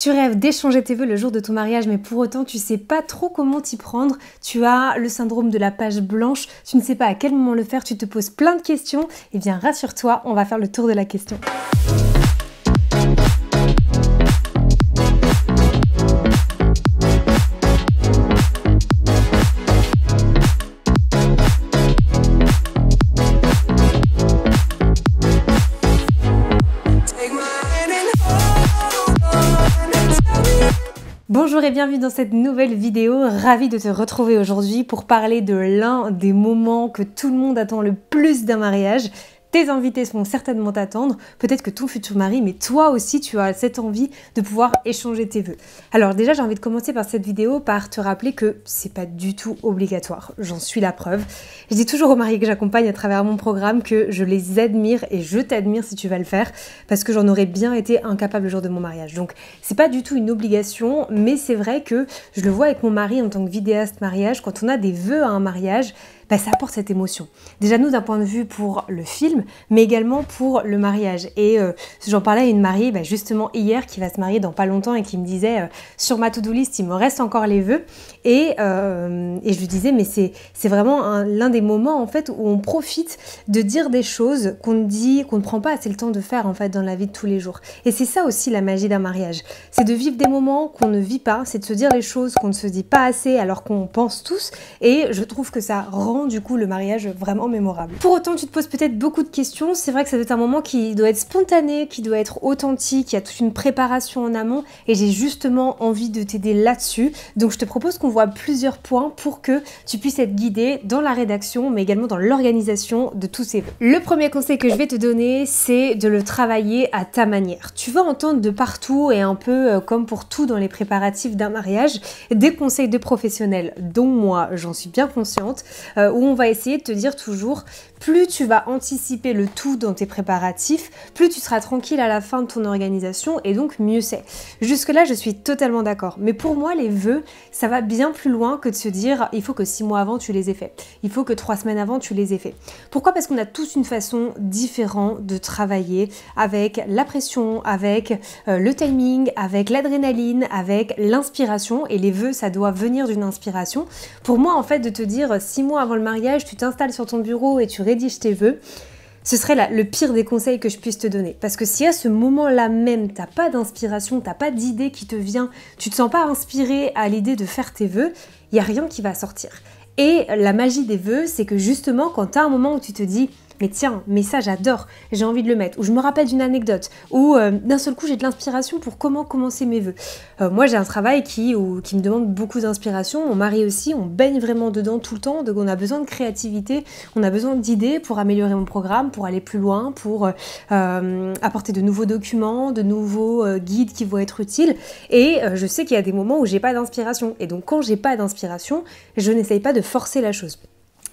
Tu rêves d'échanger tes vœux le jour de ton mariage, mais pour autant, tu sais pas trop comment t'y prendre. Tu as le syndrome de la page blanche, tu ne sais pas à quel moment le faire, tu te poses plein de questions. Eh bien, rassure-toi, on va faire le tour de la question. bienvenue dans cette nouvelle vidéo. Ravie de te retrouver aujourd'hui pour parler de l'un des moments que tout le monde attend le plus d'un mariage, tes invités vont certainement t'attendre, peut-être que ton futur mari, mais toi aussi tu as cette envie de pouvoir échanger tes vœux. Alors déjà j'ai envie de commencer par cette vidéo par te rappeler que c'est pas du tout obligatoire, j'en suis la preuve. Je dis toujours aux mariés que j'accompagne à travers mon programme que je les admire et je t'admire si tu vas le faire parce que j'en aurais bien été incapable le jour de mon mariage. Donc c'est pas du tout une obligation, mais c'est vrai que je le vois avec mon mari en tant que vidéaste mariage, quand on a des vœux à un mariage, bah, ça apporte cette émotion. Déjà nous d'un point de vue pour le film, mais également pour le mariage. Et euh, j'en parlais à une mariée bah, justement hier qui va se marier dans pas longtemps et qui me disait euh, sur ma to-do list il me reste encore les vœux. Et, euh, et je lui disais mais c'est vraiment l'un des moments en fait où on profite de dire des choses qu'on ne dit, qu'on ne prend pas assez le temps de faire en fait dans la vie de tous les jours. Et c'est ça aussi la magie d'un mariage. C'est de vivre des moments qu'on ne vit pas, c'est de se dire les choses qu'on ne se dit pas assez alors qu'on pense tous. Et je trouve que ça rend du coup le mariage vraiment mémorable. Pour autant, tu te poses peut-être beaucoup de questions. C'est vrai que ça doit être un moment qui doit être spontané, qui doit être authentique. Il y a toute une préparation en amont et j'ai justement envie de t'aider là-dessus. Donc je te propose qu'on voit plusieurs points pour que tu puisses être guidé dans la rédaction, mais également dans l'organisation de tous ces vœux. Le premier conseil que je vais te donner, c'est de le travailler à ta manière. Tu vas entendre de partout et un peu euh, comme pour tout dans les préparatifs d'un mariage, des conseils de professionnels, dont moi, j'en suis bien consciente. Euh, euh, on va essayer de te dire toujours, plus tu vas anticiper le tout dans tes préparatifs, plus tu seras tranquille à la fin de ton organisation et donc mieux c'est. Jusque-là, je suis totalement d'accord. Mais pour moi, les vœux, ça va bien plus loin que de se dire, il faut que six mois avant, tu les aies faits. Il faut que trois semaines avant, tu les aies faits. Pourquoi Parce qu'on a tous une façon différente de travailler avec la pression, avec euh, le timing, avec l'adrénaline, avec l'inspiration. Et les vœux, ça doit venir d'une inspiration. Pour moi, en fait, de te dire six mois avant mariage, tu t'installes sur ton bureau et tu rédiges tes vœux, ce serait le pire des conseils que je puisse te donner. Parce que si à ce moment-là même, tu t'as pas d'inspiration, t'as pas d'idée qui te vient, tu te sens pas inspiré à l'idée de faire tes vœux, il n'y a rien qui va sortir. Et la magie des vœux, c'est que justement, quand tu as un moment où tu te dis mais tiens, mais ça j'adore, j'ai envie de le mettre, ou je me rappelle d'une anecdote, ou euh, d'un seul coup j'ai de l'inspiration pour comment commencer mes vœux. Euh, moi j'ai un travail qui, qui me demande beaucoup d'inspiration, mon mari aussi, on baigne vraiment dedans tout le temps, donc on a besoin de créativité, on a besoin d'idées pour améliorer mon programme, pour aller plus loin, pour euh, apporter de nouveaux documents, de nouveaux guides qui vont être utiles, et je sais qu'il y a des moments où j'ai pas d'inspiration, et donc quand j'ai pas d'inspiration, je n'essaye pas de forcer la chose.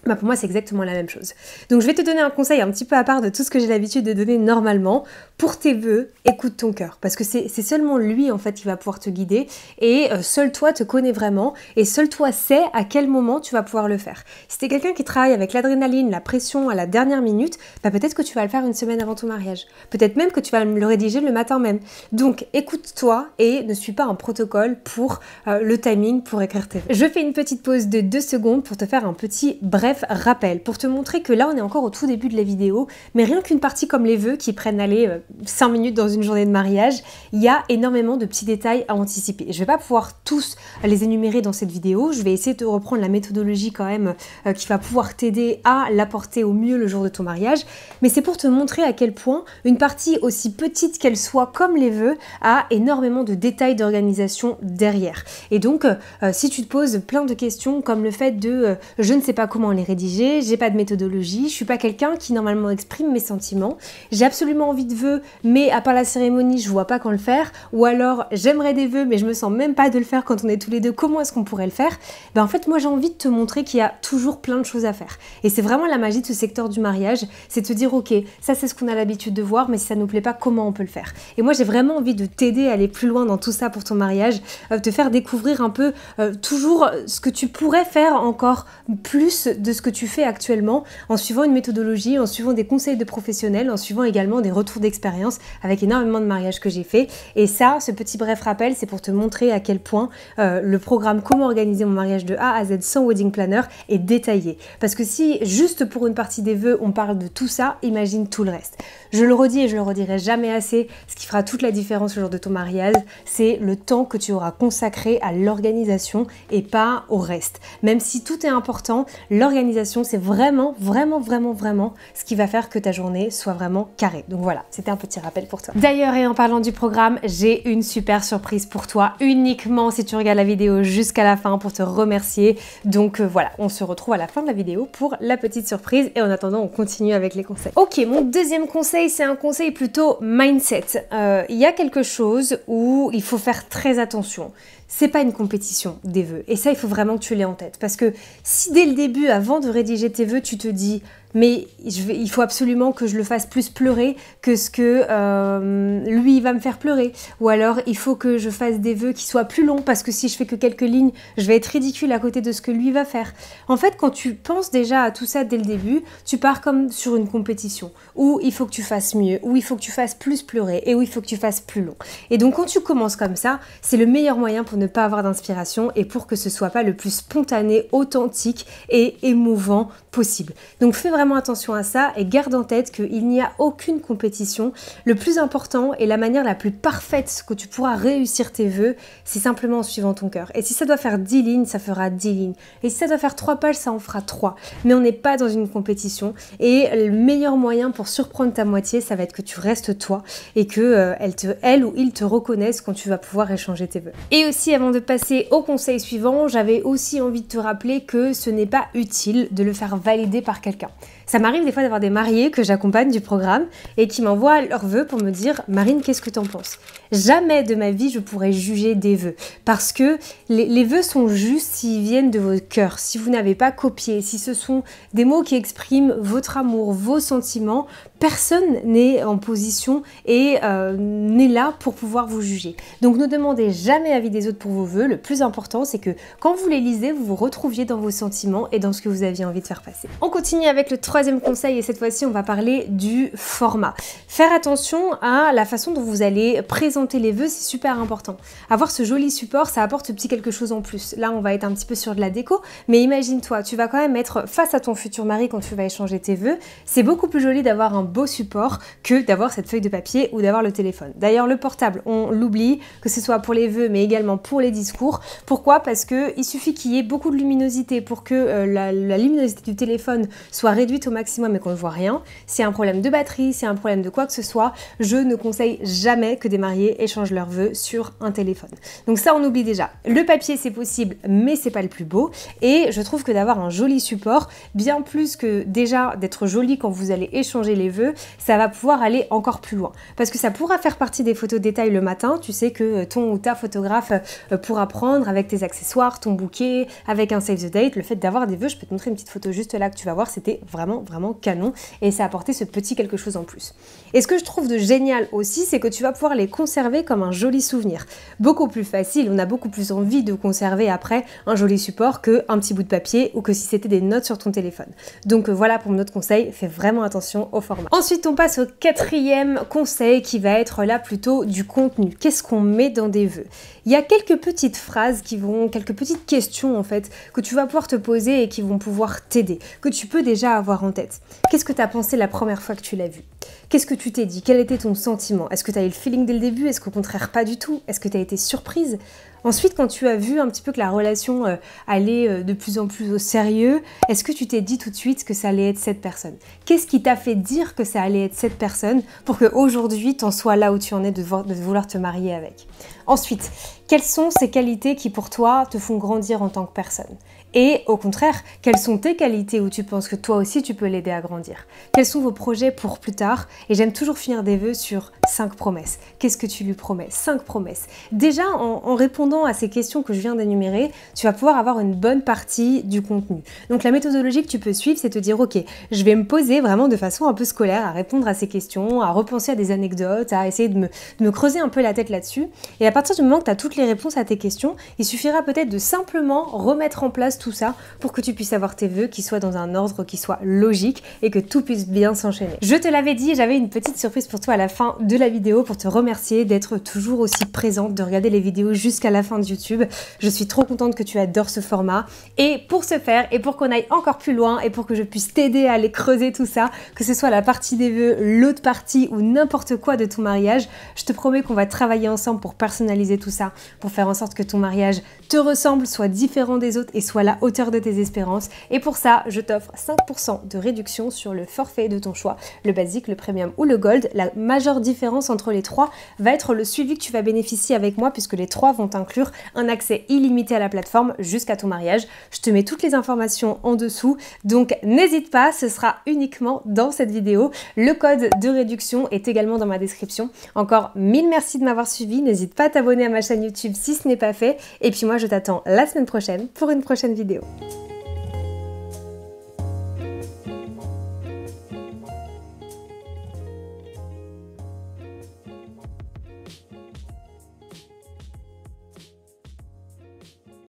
Bah, pour moi, c'est exactement la même chose. Donc, je vais te donner un conseil un petit peu à part de tout ce que j'ai l'habitude de donner normalement. Pour tes vœux, écoute ton cœur. Parce que c'est seulement lui, en fait, qui va pouvoir te guider. Et euh, seul toi te connais vraiment. Et seul toi sais à quel moment tu vas pouvoir le faire. Si t'es quelqu'un qui travaille avec l'adrénaline, la pression à la dernière minute, bah, peut-être que tu vas le faire une semaine avant ton mariage. Peut-être même que tu vas le rédiger le matin même. Donc, écoute-toi et ne suis pas un protocole pour euh, le timing, pour écrire tes vœux. Je fais une petite pause de deux secondes pour te faire un petit bref rappel pour te montrer que là on est encore au tout début de la vidéo, mais rien qu'une partie comme les vœux qui prennent aller 5 euh, minutes dans une journée de mariage, il y a énormément de petits détails à anticiper. Je vais pas pouvoir tous les énumérer dans cette vidéo, je vais essayer de reprendre la méthodologie quand même euh, qui va pouvoir t'aider à l'apporter au mieux le jour de ton mariage, mais c'est pour te montrer à quel point une partie aussi petite qu'elle soit comme les vœux a énormément de détails d'organisation derrière. Et donc euh, si tu te poses plein de questions comme le fait de je ne sais pas comment les Rédigé, j'ai pas de méthodologie, je suis pas quelqu'un qui normalement exprime mes sentiments, j'ai absolument envie de vœux, mais à part la cérémonie, je vois pas quand le faire, ou alors j'aimerais des vœux, mais je me sens même pas de le faire quand on est tous les deux, comment est-ce qu'on pourrait le faire ben, En fait, moi j'ai envie de te montrer qu'il y a toujours plein de choses à faire. Et c'est vraiment la magie de ce secteur du mariage, c'est de te dire, ok, ça c'est ce qu'on a l'habitude de voir, mais si ça nous plaît pas, comment on peut le faire Et moi j'ai vraiment envie de t'aider à aller plus loin dans tout ça pour ton mariage, te euh, faire découvrir un peu euh, toujours ce que tu pourrais faire encore plus de ce que tu fais actuellement en suivant une méthodologie, en suivant des conseils de professionnels, en suivant également des retours d'expérience avec énormément de mariages que j'ai fait. Et ça, ce petit bref rappel, c'est pour te montrer à quel point euh, le programme Comment organiser mon mariage de A à Z sans wedding planner est détaillé. Parce que si juste pour une partie des vœux, on parle de tout ça, imagine tout le reste. Je le redis et je le redirai jamais assez, ce qui fera toute la différence le jour de ton mariage, c'est le temps que tu auras consacré à l'organisation et pas au reste. Même si tout est important, l'organisation c'est vraiment, vraiment, vraiment, vraiment ce qui va faire que ta journée soit vraiment carrée. Donc voilà, c'était un petit rappel pour toi. D'ailleurs, et en parlant du programme, j'ai une super surprise pour toi, uniquement si tu regardes la vidéo jusqu'à la fin pour te remercier. Donc euh, voilà, on se retrouve à la fin de la vidéo pour la petite surprise et en attendant, on continue avec les conseils. Ok, mon deuxième conseil, c'est un conseil plutôt mindset. Euh, il y a quelque chose où il faut faire très attention c'est pas une compétition des vœux. Et ça, il faut vraiment que tu l'aies en tête. Parce que si dès le début, avant de rédiger tes vœux, tu te dis mais il faut absolument que je le fasse plus pleurer que ce que euh, lui va me faire pleurer. Ou alors il faut que je fasse des vœux qui soient plus longs parce que si je fais que quelques lignes, je vais être ridicule à côté de ce que lui va faire. En fait, quand tu penses déjà à tout ça dès le début, tu pars comme sur une compétition où il faut que tu fasses mieux, où il faut que tu fasses plus pleurer et où il faut que tu fasses plus long. Et donc quand tu commences comme ça, c'est le meilleur moyen pour ne pas avoir d'inspiration et pour que ce soit pas le plus spontané, authentique et émouvant possible. Donc fais vraiment attention à ça et garde en tête qu'il n'y a aucune compétition. Le plus important et la manière la plus parfaite que tu pourras réussir tes vœux, c'est simplement en suivant ton cœur. Et si ça doit faire 10 lignes, ça fera 10 lignes. Et si ça doit faire 3 pages, ça en fera 3. Mais on n'est pas dans une compétition et le meilleur moyen pour surprendre ta moitié, ça va être que tu restes toi et que euh, elle, te, elle ou il te reconnaissent quand tu vas pouvoir échanger tes vœux. Et aussi avant de passer au conseil suivant, j'avais aussi envie de te rappeler que ce n'est pas utile de le faire valider par quelqu'un. Ça m'arrive des fois d'avoir des mariés que j'accompagne du programme et qui m'envoient leurs vœux pour me dire Marine, qu'est-ce que t'en penses Jamais de ma vie je pourrais juger des vœux parce que les, vœux sont justes s'ils viennent de votre cœur, si vous n'avez pas copié, si ce sont des mots qui expriment votre amour, vos sentiments. Personne n'est en position et euh, n'est là pour pouvoir vous juger. Donc ne demandez jamais avis des autres pour vos vœux. Le plus important, c'est que quand vous les lisez, vous vous retrouviez dans vos sentiments et dans ce que vous aviez envie de faire passer. On continue avec le troisième conseil, et cette fois-ci on va parler du format. Faire attention à la façon dont vous allez présenter les vœux, c'est super important. Avoir ce joli support, ça apporte petit quelque chose en plus. Là on va être un petit peu sur de la déco, mais imagine-toi, tu vas quand même être face à ton futur mari quand tu vas échanger tes vœux. C'est beaucoup plus joli d'avoir un beau support que d'avoir cette feuille de papier ou d'avoir le téléphone. D'ailleurs le portable, on l'oublie, que ce soit pour les vœux mais également pour les discours. Pourquoi Parce qu'il suffit qu'il y ait beaucoup de luminosité pour que euh, la luminosité du téléphone soit réduite au maximum et qu'on ne voit rien, c'est un problème de batterie, c'est un problème de quoi que ce soit, je ne conseille jamais que des mariés échangent leurs vœux sur un téléphone. Donc ça, on oublie déjà. Le papier, c'est possible, mais c'est pas le plus beau. Et je trouve que d'avoir un joli support, bien plus que déjà d'être joli quand vous allez échanger les vœux, ça va pouvoir aller encore plus loin. Parce que ça pourra faire partie des photos détails le matin. Tu sais que euh, ton ou ta photographe euh, pourra prendre avec tes accessoires, ton bouquet, avec un save the date. Le fait d'avoir des vœux, je peux te montrer une petite photo juste là que tu vas voir, c'était vraiment vraiment, canon. Et ça a apporté ce petit quelque chose en plus. Et ce que je trouve de génial aussi, c'est que tu vas pouvoir les conserver comme un joli souvenir. Beaucoup plus facile, on a beaucoup plus envie de conserver après un joli support qu'un petit bout de papier ou que si c'était des notes sur ton téléphone. Donc euh, voilà pour notre conseil, fais vraiment attention au format. Ensuite, on passe au quatrième conseil qui va être là plutôt du contenu. Qu'est-ce qu'on met dans des vœux Il y a quelques petites phrases qui vont, quelques petites questions en fait, que tu vas pouvoir te poser et qui vont pouvoir t'aider, que tu peux déjà avoir tête. Qu'est-ce que tu as pensé la première fois que tu l'as vu Qu'est-ce que tu t'es dit Quel était ton sentiment Est-ce que tu as eu le feeling dès le début Est-ce qu'au contraire pas du tout Est-ce que tu as été surprise Ensuite, quand tu as vu un petit peu que la relation euh, allait euh, de plus en plus au sérieux, est-ce que tu t'es dit tout de suite que ça allait être cette personne Qu'est-ce qui t'a fait dire que ça allait être cette personne pour qu'aujourd'hui, t'en sois là où tu en es de vouloir te marier avec Ensuite, quelles sont ces qualités qui pour toi te font grandir en tant que personne et au contraire, quelles sont tes qualités où tu penses que toi aussi tu peux l'aider à grandir Quels sont vos projets pour plus tard Et j'aime toujours finir des vœux sur cinq promesses. Qu'est-ce que tu lui promets 5 promesses. Déjà, en, répondant à ces questions que je viens d'énumérer, tu vas pouvoir avoir une bonne partie du contenu. Donc la méthodologie que tu peux suivre, c'est te dire, ok, je vais me poser vraiment de façon un peu scolaire à répondre à ces questions, à repenser à des anecdotes, à essayer de me, creuser un peu la tête là-dessus. Et à partir du moment que tu as toutes les réponses à tes questions, il suffira peut-être de simplement remettre en place tout tout ça pour que tu puisses avoir tes vœux qui soient dans un ordre qui soit logique et que tout puisse bien s'enchaîner. Je te l'avais dit, j'avais une petite surprise pour toi à la fin de la vidéo pour te remercier d'être toujours aussi présente, de regarder les vidéos jusqu'à la fin de YouTube. Je suis trop contente que tu adores ce format. Et pour ce faire, et pour qu'on aille encore plus loin, et pour que je puisse t'aider à aller creuser tout ça, que ce soit la partie des vœux, l'autre partie ou n'importe quoi de ton mariage, je te promets qu'on va travailler ensemble pour personnaliser tout ça, pour faire en sorte que ton mariage te ressemble, soit différent des autres et soit la hauteur de tes espérances. Et pour ça, je t'offre 5% de réduction sur le forfait de ton choix, le basique, le premium ou le gold. La majeure différence entre les trois va être le suivi que tu vas bénéficier avec moi puisque les trois vont inclure un accès illimité à la plateforme jusqu'à ton mariage. Je te mets toutes les informations en dessous, donc n'hésite pas, ce sera uniquement dans cette vidéo. Le code de réduction est également dans ma description. Encore mille merci de m'avoir suivi, n'hésite pas à t'abonner à ma chaîne YouTube si ce n'est pas fait. Et puis moi, je t'attends la semaine prochaine pour une prochaine de Deus.